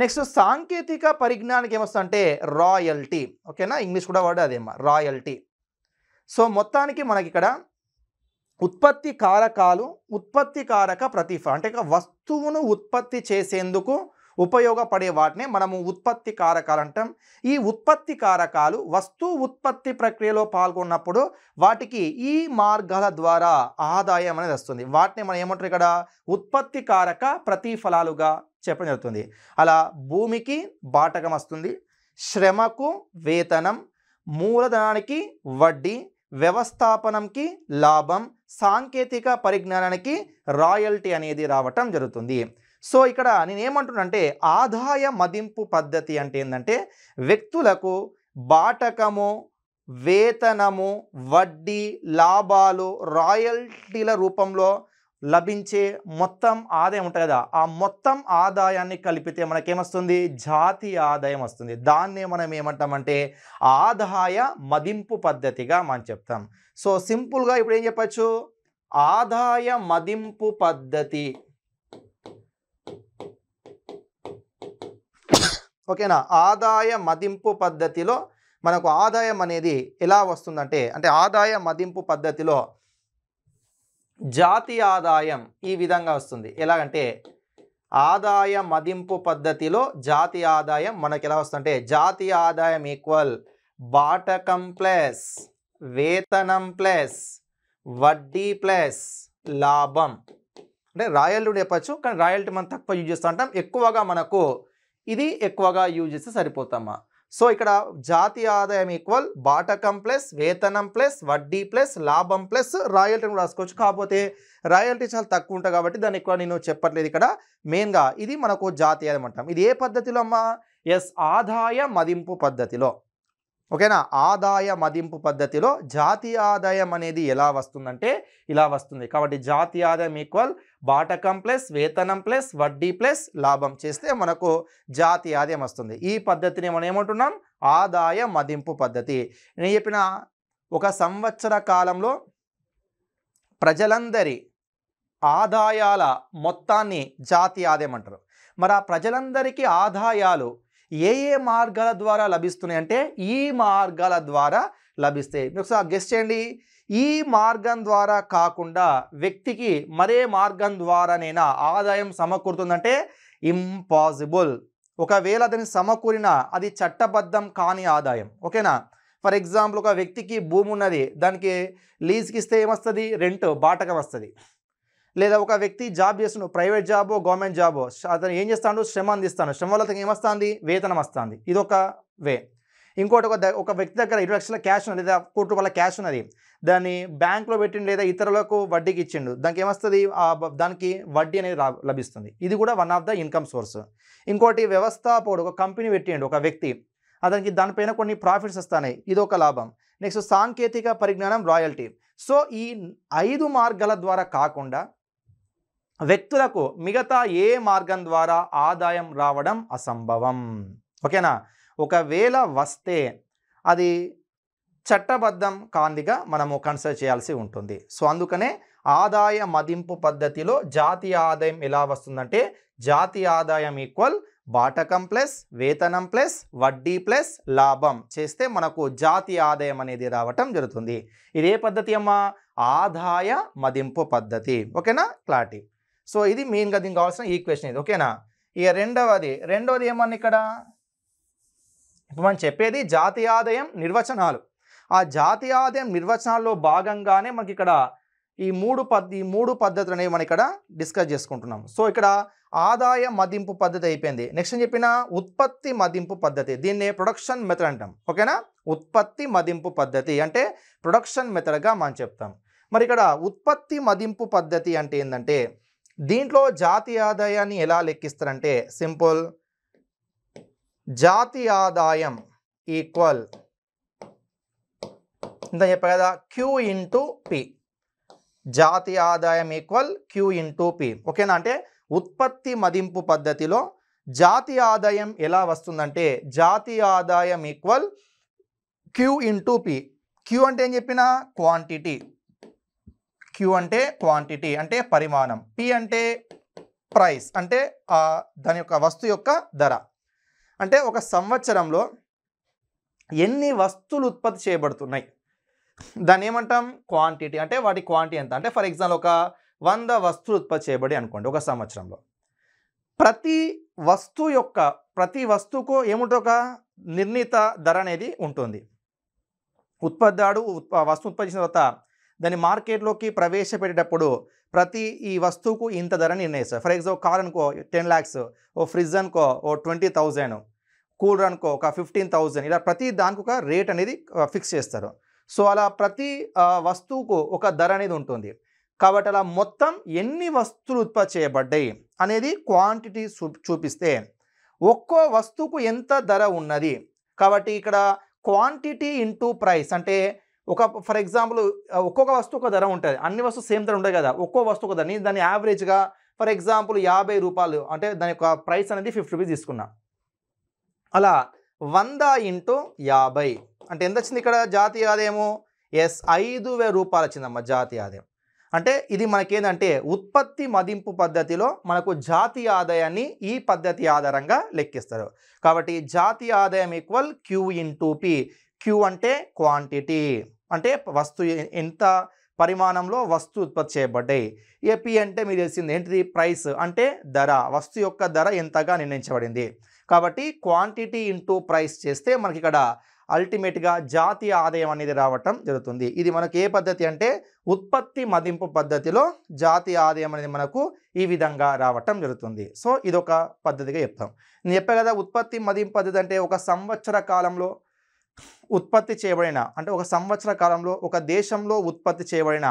నెక్స్ట్ సాంకేతిక పరిజ్ఞానికి ఏమొస్తుందంటే రాయల్టీ ఓకేనా ఇంగ్లీష్ కూడా వర్డ్ అదేమో రాయల్టీ సో మొత్తానికి మనకి ఇక్కడ ఉత్పత్తి కారకాలు ఉత్పత్తి కారక ప్రతిఫ అంటే ఇక వస్తువును ఉత్పత్తి చేసేందుకు ఉపయోగపడే వాటిని మనము ఉత్పత్తి కారకాలు అంటాం ఈ ఉత్పత్తి కారకాలు వస్తు ఉత్పత్తి ప్రక్రియలో పాల్గొన్నప్పుడు వాటికి ఈ మార్గాల ద్వారా ఆదాయం అనేది వస్తుంది వాటిని మనం ఏమంటారు ఇక్కడ ఉత్పత్తి కారక ప్రతిఫలాలుగా చెప్పడం జరుగుతుంది అలా భూమికి బాటకం వస్తుంది శ్రమకు వేతనం మూలధనానికి వడ్డీ వ్యవస్థాపనంకి లాభం సాంకేతిక పరిజ్ఞానానికి రాయల్టీ అనేది రావటం జరుగుతుంది సో ఇక్కడ నేనేమంటున్నానంటే ఆదాయ మదింపు పద్ధతి అంటే ఏంటంటే వ్యక్తులకు బాటకము వేతనము వడ్డీ లాభాలు రాయల్టీల రూపంలో లభించే మొత్తం ఆదాయం ఉంటుంది కదా ఆ మొత్తం ఆదాయాన్ని కలిపితే మనకేమొస్తుంది జాతి ఆదాయం వస్తుంది దాన్నే మనం ఏమంటామంటే ఆదాయ మదింపు పద్ధతిగా మనం చెప్తాం సో సింపుల్గా ఇప్పుడు ఏం చెప్పచ్చు ఆదాయ మదింపు పద్ధతి ఓకేనా ఆదాయ మదింపు పద్ధతిలో మనకు ఆదాయం అనేది ఎలా వస్తుందంటే అంటే ఆదాయ మదింపు పద్ధతిలో జాతి ఆదాయం ఈ విధంగా వస్తుంది ఎలాగంటే ఆదాయ మదింపు పద్ధతిలో జాతి ఆదాయం మనకి ఎలా వస్తుందంటే జాతి ఆదాయం ఈక్వల్ బాటకం ప్లస్ వేతనం ప్లస్ వడ్డీ ప్లస్ లాభం అంటే రాయల్టీ చెప్పచ్చు కానీ రాయల్టీ మనం తక్కువ యూజ్ చేస్తూ ఉంటాం ఎక్కువగా మనకు ఇది ఎక్కువగా యూజ్ చేస్తే సరిపోతామా సో ఇక్కడ జాతీయ ఆదాయం ఈక్వల్ బాటకం ప్లస్ వేతనం ప్లస్ వడ్డీ ప్లస్ లాభం ప్లస్ రాయల్టీ రాసుకోవచ్చు కాకపోతే రాయల్టీ చాలా తక్కువ ఉంటాయి కాబట్టి దాన్ని ఎక్కువ నేను చెప్పట్లేదు ఇక్కడ మెయిన్గా ఇది మనకు జాతీయాదం అంటాం ఇది ఏ పద్ధతిలో అమ్మా ఎస్ ఆదాయ మదింపు పద్ధతిలో ఓకేనా ఆదాయ మదింపు పద్ధతిలో జాతి ఆదాయం అనేది ఎలా వస్తుందంటే ఇలా వస్తుంది కాబట్టి జాతి ఆదాయం ఈక్వల్ బాటకం ప్లస్ వేతనం ప్లస్ వడ్డీ ప్లస్ లాభం చేస్తే మనకు జాతి ఆదాయం వస్తుంది ఈ పద్ధతిని మనం ఏమంటున్నాం ఆదాయ మదింపు పద్ధతి నేను చెప్పిన ఒక సంవత్సర కాలంలో ప్రజలందరి ఆదాయాల మొత్తాన్ని జాతి ఆదాయం అంటారు మరి ఆ ప్రజలందరికీ ఆదాయాలు ఏ ఏ మార్గాల ద్వారా లభిస్తున్నాయి అంటే ఈ మార్గాల ద్వారా లభిస్తాయి మీరు ఒకసారి గెస్ట్ చేయండి ఈ మార్గం ద్వారా కాకుండా వ్యక్తికి మరే మార్గం ద్వారానైనా ఆదాయం సమకూరుతుందంటే ఇంపాసిబుల్ ఒకవేళ అతని సమకూరిన అది చట్టబద్ధం కాని ఆదాయం ఓకేనా ఫర్ ఎగ్జాంపుల్ ఒక వ్యక్తికి భూమి ఉన్నది దానికి లీజ్కి ఇస్తే ఏమొస్తుంది రెంట్ బాటకం వస్తుంది లేదా ఒక వ్యక్తి జాబ్ చేస్తున్నాడు ప్రైవేట్ జాబో గవర్నమెంట్ జాబో అతను ఏం చేస్తాడు శ్రమ అందిస్తాను శ్రమ వల్ల అతనికి ఏమొస్తుంది వేతనం వస్తుంది ఇది ఒక వే ఇంకోటి ఒక ఒక వ్యక్తి దగ్గర ఇరవై లక్షల క్యాష్ ఉన్నది లేదా కోటి రూపాయల క్యాష్ ఉన్నది దాన్ని బ్యాంక్లో పెట్టిండు లేదా ఇతరులకు వడ్డీకి ఇచ్చిండు దానికి ఏమొస్తుంది దానికి వడ్డీ అనేది లభిస్తుంది ఇది కూడా one of the income source ఇంకోటి వ్యవస్థాపకుడు ఒక కంపెనీ పెట్టిండు ఒక వ్యక్తి అతనికి దానిపైన కొన్ని ప్రాఫిట్స్ వస్తున్నాయి ఇది ఒక లాభం నెక్స్ట్ సాంకేతిక పరిజ్ఞానం రాయల్టీ సో ఈ ఐదు మార్గాల ద్వారా కాకుండా వ్యక్తులకు మిగతా ఏ మార్గం ద్వారా ఆదాయం రావడం అసంభవం ఓకేనా ఒకవేళ వస్తే అది చట్టబద్ధం కాందిగా మనము కన్సిడర్ చేయాల్సి ఉంటుంది సో అందుకనే ఆదాయ మదింపు పద్ధతిలో జాతీయ ఆదాయం ఎలా వస్తుందంటే జాతీయ ఆదాయం ఈక్వల్ బాటకం ప్లస్ వేతనం ప్లస్ వడ్డీ ప్లస్ లాభం చేస్తే మనకు జాతీయ ఆదాయం అనేది రావటం జరుగుతుంది ఇదే పద్ధతి అమ్మా ఆదాయ మదింపు పద్ధతి ఓకేనా క్లారిటీ సో ఇది మెయిన్గా దీనికి కావాల్సిన ఈక్వేషన్ ఇది ఓకేనా ఇక రెండవది రెండవది ఏమన్నా ఇక్కడ ఇప్పుడు మనం చెప్పేది జాతీయ ఆదాయం నిర్వచనాలు ఆ జాతీయ ఆదాయం నిర్వచనాల్లో భాగంగానే మనకి ఇక్కడ ఈ మూడు పద్ ఈ మూడు పద్ధతులు అనేవి మనం ఇక్కడ డిస్కస్ చేసుకుంటున్నాం సో ఇక్కడ ఆదాయ మదింపు పద్ధతి అయిపోయింది నెక్స్ట్ చెప్పిన ఉత్పత్తి మదింపు పద్ధతి దీన్నే ప్రొడక్షన్ మెథడ్ అంటాం ఓకేనా ఉత్పత్తి మదింపు పద్ధతి అంటే ప్రొడక్షన్ మెథడ్గా మనం చెప్తాం మరి ఇక్కడ ఉత్పత్తి మదింపు పద్ధతి అంటే ఏంటంటే దీంట్లో జాతి ఆదాయాన్ని ఎలా లెక్కిస్తారంటే సింపుల్ జాతి ఆదాయం ఈక్వల్ ఇంత చెప్పా కదా క్యూ ఇంటూ పి జాతి ఆదాయం ఈక్వల్ క్యూ ఇంటూ పి ఓకేనా అంటే ఉత్పత్తి మదింపు పద్ధతిలో జాతి ఆదాయం ఎలా వస్తుందంటే జాతి ఆదాయం equal Q into P Q అంటే ఏం చెప్పిన క్వాంటిటీ క్యూ అంటే క్వాంటిటీ అంటే పరిమాణం పి అంటే ప్రైస్ అంటే దాని యొక్క వస్తువు యొక్క ధర అంటే ఒక సంవత్సరంలో ఎన్ని వస్తువులు ఉత్పత్తి చేయబడుతున్నాయి దాన్ని ఏమంటాం క్వాంటిటీ అంటే వాటి క్వాంటిటీ ఎంత అంటే ఫర్ ఎగ్జాంపుల్ ఒక వంద వస్తువులు ఉత్పత్తి చేయబడి అనుకోండి ఒక సంవత్సరంలో ప్రతి వస్తువు యొక్క ప్రతి వస్తువుకు ఏముంటుంది ఒక నిర్ణీత ధర అనేది ఉంటుంది ఉత్పత్తిదాడు వస్తువు ఉత్పత్తి చేసిన తర్వాత దాన్ని మార్కెట్లోకి ప్రవేశపెట్టేటప్పుడు ప్రతి ఈ వస్తువుకు ఇంత ధర నిర్ణయిస్తారు ఫర్ ఎగ్జాంపుల్ కార్ అనుకో టెన్ ల్యాక్స్ ఓ ఫ్రిడ్జ్ అనుకో ఓ ట్వంటీ థౌజండ్ కూలర్ అనుకో ఒక ఫిఫ్టీన్ థౌజండ్ ఇలా ప్రతి దానికి ఒక రేట్ అనేది ఫిక్స్ చేస్తారు సో అలా ప్రతి వస్తువుకు ఒక ధర అనేది ఉంటుంది కాబట్టి అలా మొత్తం ఎన్ని వస్తువులు ఉత్పత్తి చేయబడ్డాయి అనేది క్వాంటిటీ చూపిస్తే ఒక్కో వస్తువుకు ఎంత ధర ఉన్నది కాబట్టి ఇక్కడ క్వాంటిటీ ఇంటూ ప్రైస్ అంటే ఒక ఫర్ ఎగ్జాంపుల్ ఒక్కొక్క వస్తువు ఒక ధర ఉంటుంది అన్ని వస్తువు సేమ్ ధర ఉండదు కదా ఒక్కో వస్తువు ఒక ధర నేను దాన్ని యావరేజ్గా ఫర్ ఎగ్జాంపుల్ యాభై రూపాయలు అంటే దాని యొక్క ప్రైస్ అనేది ఫిఫ్టీ రూపీస్ తీసుకున్నా అలా వంద ఇంటూ యాభై అంటే ఎంత వచ్చింది ఇక్కడ జాతీయ ఆదాయము ఎస్ ఐదు వేల రూపాయలు వచ్చిందమ్మా జాతీయ ఆదాయం అంటే ఇది మనకేందంటే ఉత్పత్తి మదింపు పద్ధతిలో మనకు జాతీయ ఆదాయాన్ని ఈ పద్ధతి ఆధారంగా లెక్కిస్తారు కాబట్టి జాతీయ ఆదాయం equal Q into P Q అంటే క్వాంటిటీ అంటే వస్తు ఎంత పరిమాణంలో వస్తు ఉత్పత్తి చేయబడ్డాయి ఏపీ అంటే మీరు తెలిసింది ఏంటిది ప్రైస్ అంటే ధర వస్తు యొక్క ధర ఎంతగా నిర్ణయించబడింది కాబట్టి క్వాంటిటీ ఇంటూ ప్రైస్ చేస్తే మనకి ఇక్కడ అల్టిమేట్గా జాతీయ ఆదాయం అనేది రావటం జరుగుతుంది ఇది మనకు ఏ పద్ధతి అంటే ఉత్పత్తి మదింపు పద్ధతిలో జాతీయ ఆదాయం అనేది మనకు ఈ విధంగా రావటం జరుగుతుంది సో ఇది ఒక పద్ధతిగా చెప్తాం నేను చెప్పా కదా ఉత్పత్తి మదింపు పద్ధతి అంటే ఒక సంవత్సర కాలంలో ఉత్పత్తి చేయబడిన అంటే ఒక సంవత్సర కాలంలో ఒక దేశంలో ఉత్పత్తి చేయబడిన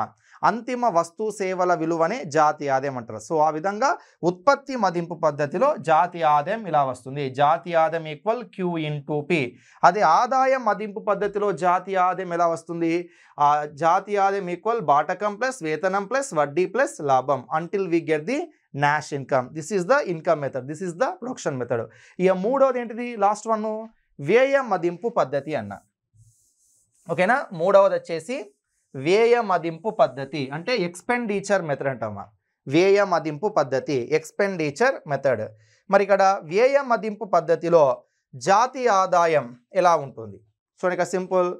అంతిమ వస్తు సేవల విలువనే జాతీయ ఆదాయం అంటారు సో ఆ విధంగా ఉత్పత్తి మదింపు పద్ధతిలో జాతీయ ఆదాయం ఇలా వస్తుంది జాతీయ ఆదాయం equal Q into P అదే ఆదాయం మదింపు పద్ధతిలో జాతీయ ఆదాయం ఎలా వస్తుంది ఆ జాతీయ ఆదాయం ఈక్వల్ బాటకం ప్లస్ వేతనం ప్లస్ వడ్డీ ప్లస్ లాభం until we get the national income this is the income method this is the production method ఇక మూడోది ఏంటిది లాస్ట్ వన్ వ్యయ మదింపు పద్ధతి అన్న ఓకేనా మూడవది వచ్చేసి వ్యయ మదింపు పద్ధతి అంటే ఎక్స్పెండిచర్ మెథడ్ అంటామా వ్యయ మదింపు పద్ధతి ఎక్స్పెండిచర్ మెథడ్ మరి ఇక్కడ వ్యయ మదింపు పద్ధతిలో జాతి ఆదాయం ఎలా ఉంటుంది సో ఇక సింపుల్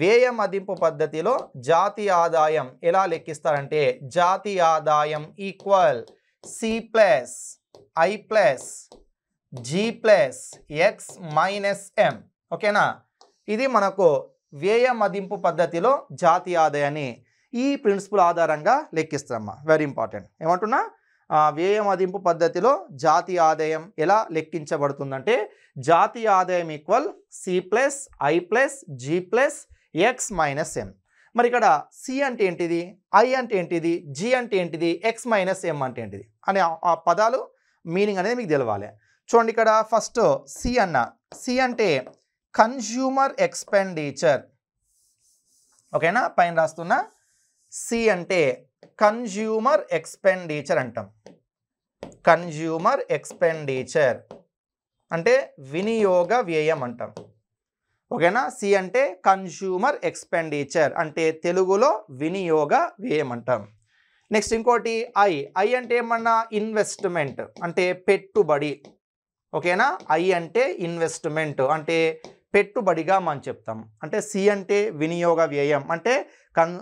వ్యయ మదింపు పద్ధతిలో జాతి ఆదాయం ఎలా లెక్కిస్తారంటే జాతి ఆదాయం equal C plus I plus G plus X minus M ఓకేనా ఇది మనకు వ్యయ మదింపు పద్ధతిలో జాతీయ ఆదాయాన్ని ఈ ప్రిన్సిపల్ ఆధారంగా లెక్కిస్తామా వెరీ ఇంపార్టెంట్ ఏమంటున్నా వ్యయ మదింపు పద్ధతిలో జాతీయ ఆదాయం ఎలా లెక్కించబడుతుందంటే జాతీయ ఆదాయం equal C plus I plus G plus X minus M మరి ఇక్కడ సి అంటే ఏంటిది ఐ అంటే ఏంటిది జీ అంటే ఏంటిది ఎక్స్ మైనస్ ఎం అంటే ఏంటిది అనే ఆ పదాలు మీనింగ్ అనేది మీకు తెలవాలి చూడండి ఇక్కడ ఫస్ట్ సి అన్న సి అంటే కన్స్యూమర్ ఎక్స్పెండిచర్ ఓకేనా పైన రాస్తున్న సి అంటే కన్జ్యూమర్ ఎక్స్పెండిచర్ అంటాం కన్స్యూమర్ ఎక్స్పెండిచర్ అంటే వినియోగ వ్యయం అంటాం ఓకేనా సి అంటే కన్జ్యూమర్ ఎక్స్పెండిచర్ అంటే తెలుగులో వినియోగ వ్యయం అంటాం నెక్స్ట్ ఇంకోటి ఐ ఐ అంటే ఏమన్నా ఇన్వెస్ట్మెంట్ అంటే పెట్టుబడి ఓకేనా ఐ అంటే ఇన్వెస్ట్మెంట్ అంటే పెట్టుబడిగా మనం చెప్తాం అంటే సి అంటే వినియోగ వ్యయం అంటే కన్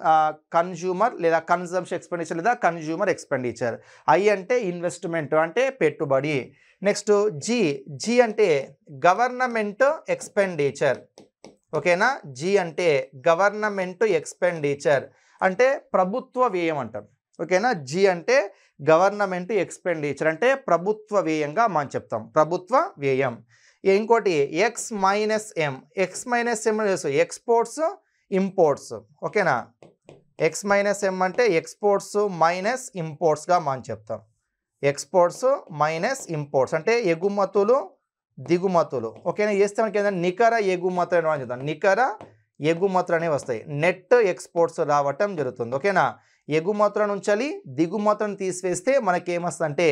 కన్జ్యూమర్ లేదా కన్జంప్షన్ ఎక్స్పెండిచర్ లేదా కన్జ్యూమర్ ఎక్స్పెండిచర్ ఐ అంటే ఇన్వెస్ట్మెంట్ అంటే పెట్టుబడి నెక్స్ట్ జి జి అంటే గవర్నమెంట్ ఎక్స్పెండిచర్ ఓకేనా జి అంటే గవర్నమెంట్ ఎక్స్పెండిచర్ అంటే ప్రభుత్వ వ్యయం అంటాం ఓకేనా జి అంటే గవర్నమెంట్ ఎక్స్పెండిచర్ అంటే ప్రభుత్వ వ్యయంగా మనం చెప్తాం ప్రభుత్వ వ్యయం ఇంకోటి X minus M X minus M exports imports ఓకేనా ఎక్స్ మైనస్ ఎం అంటే ఎక్స్పోర్ట్స్ మైనస్ ఇంపోర్ట్స్గా మనం చెప్తాం ఎక్స్పోర్ట్స్ మైనస్ ఇంపోర్ట్స్ అంటే ఎగుమతులు దిగుమతులు ఓకేనా చేస్తే మనకి ఏంటంటే నికర ఎగుమతులు అని చెప్తాం నికర ఎగుమతులు అనేవి వస్తాయి నెట్ ఎక్స్పోర్ట్స్ రావటం జరుగుతుంది ఓకేనా ఎగుమతుల నుంచి దిగుమతులను తీసివేస్తే మనకేమొస్తుందంటే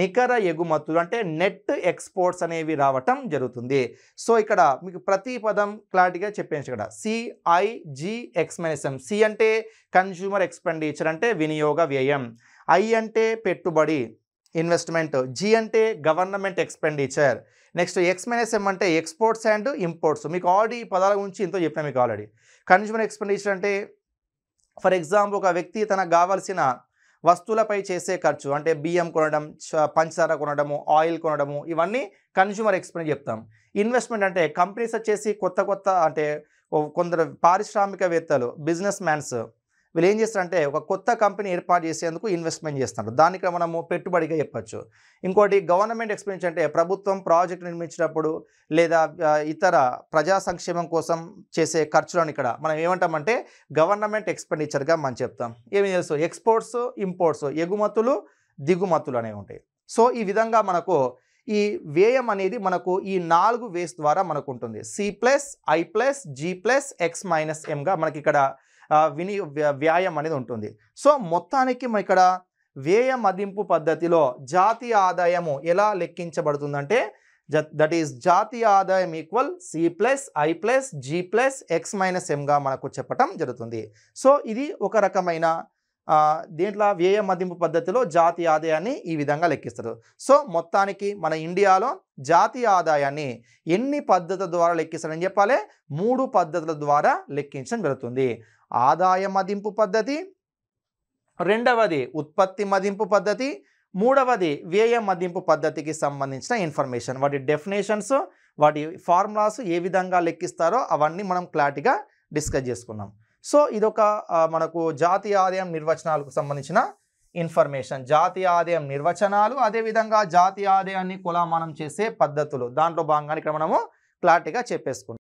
నికర ఎగుమతులు అంటే నెట్ ఎక్స్పోర్ట్స్ అనేవి రావటం జరుగుతుంది సో ఇక్కడ మీకు ప్రతి పదం క్లారిటీగా చెప్పేసి ఇక్కడ సిఐజి ఎక్స్మెనిసం సి అంటే కన్జ్యూమర్ ఎక్స్పెండిచర్ అంటే వినియోగ వ్యయం ఐ అంటే పెట్టుబడి ఇన్వెస్ట్మెంట్ జి అంటే government expenditure next X minus M అంటే ఎక్స్పోర్ట్స్ అండ్ ఇంపోర్ట్స్ మీకు ఆల్రెడీ ఈ పదాల గురించి ఇంత చెప్పినా మీకు ఆల్రెడీ కన్జ్యూమర్ ఎక్స్పెండిచర్ అంటే ఫర్ ఎగ్జాంపుల్ ఒక వ్యక్తి తనకు కావాల్సిన వస్తువులపై చేసే ఖర్చు అంటే బియ్యం కొనడం పంచదార కొనడము ఆయిల్ కొనడము ఇవన్నీ కన్జ్యూమర్ ఎక్స్పెన్స్ చెప్తాం ఇన్వెస్ట్మెంట్ అంటే కంపెనీస్ వచ్చేసి కొత్త కొత్త అంటే కొందరు పారిశ్రామికవేత్తలు బిజినెస్ మ్యాన్స్ వీళ్ళు ఏం చేస్తారంటే ఒక కొత్త కంపెనీ ఏర్పాటు చేసేందుకు ఇన్వెస్ట్మెంట్ చేస్తున్నారు దానికి మనము పెట్టుబడిగా చెప్పచ్చు ఇంకోటి గవర్నమెంట్ ఎక్స్పెన్స్ అంటే ప్రభుత్వం ప్రాజెక్ట్ నిర్మించినప్పుడు లేదా ఇతర ప్రజా సంక్షేమం కోసం చేసే ఖర్చులను ఇక్కడ మనం ఏమంటామంటే గవర్నమెంట్ ఎక్స్పెండిచర్గా మనం చెప్తాం ఏమి తెలుసు ఎక్స్పోర్ట్స్ ఇంపోర్ట్స్ ఎగుమతులు దిగుమతులు అనేవి ఉంటాయి సో ఈ విధంగా మనకు ఈ వ్యయం అనేది మనకు ఈ నాలుగు వేస్ ద్వారా మనకు ఉంటుంది C plus I plus G plus X minus ఎంగా మనకి ఇక్కడ విని వ్యాయం అనేది ఉంటుంది సో మొత్తానికి ఇక్కడ వ్యయ మదింపు పద్ధతిలో జాతీయ ఆదాయము ఎలా లెక్కించబడుతుందంటే దట్ ఈస్ జాతీయ ఆదాయం equal C plus I plus G plus X minus ఎంగా మనకు చెప్పటం జరుగుతుంది సో ఇది ఒక రకమైన దీంట్లో వ్యయ మదింపు పద్ధతిలో జాతీయ ఆదాయాన్ని ఈ విధంగా లెక్కిస్తారు సో మొత్తానికి మన ఇండియాలో జాతీయ ఆదాయాన్ని ఎన్ని పద్ధతుల ద్వారా లెక్కిస్తారని చెప్పాలి మూడు పద్ధతుల ద్వారా లెక్కించడం జరుగుతుంది ఆదాయ మదింపు పద్ధతి రెండవది ఉత్పత్తి మదింపు పద్ధతి మూడవది వ్యయ మదింపు పద్ధతికి సంబంధించిన ఇన్ఫర్మేషన్ వాటి డెఫినేషన్స్ వాటి ఫార్ములాస్ ఏ విధంగా లెక్కిస్తారో అవన్నీ మనం క్లారిటీగా డిస్కస్ చేసుకున్నాం సో ఇదొక మనకు జాతీయ ఆదాయం నిర్వచనాలకు సంబంధించిన ఇన్ఫర్మేషన్ జాతీయ ఆదాయం నిర్వచనాలు అదేవిధంగా జాతీయ ఆదాయాన్ని కులామానం చేసే పద్ధతులు దాంట్లో భాగంగా ఇక్కడ మనము క్లారిటీగా చెప్పేసుకున్నాం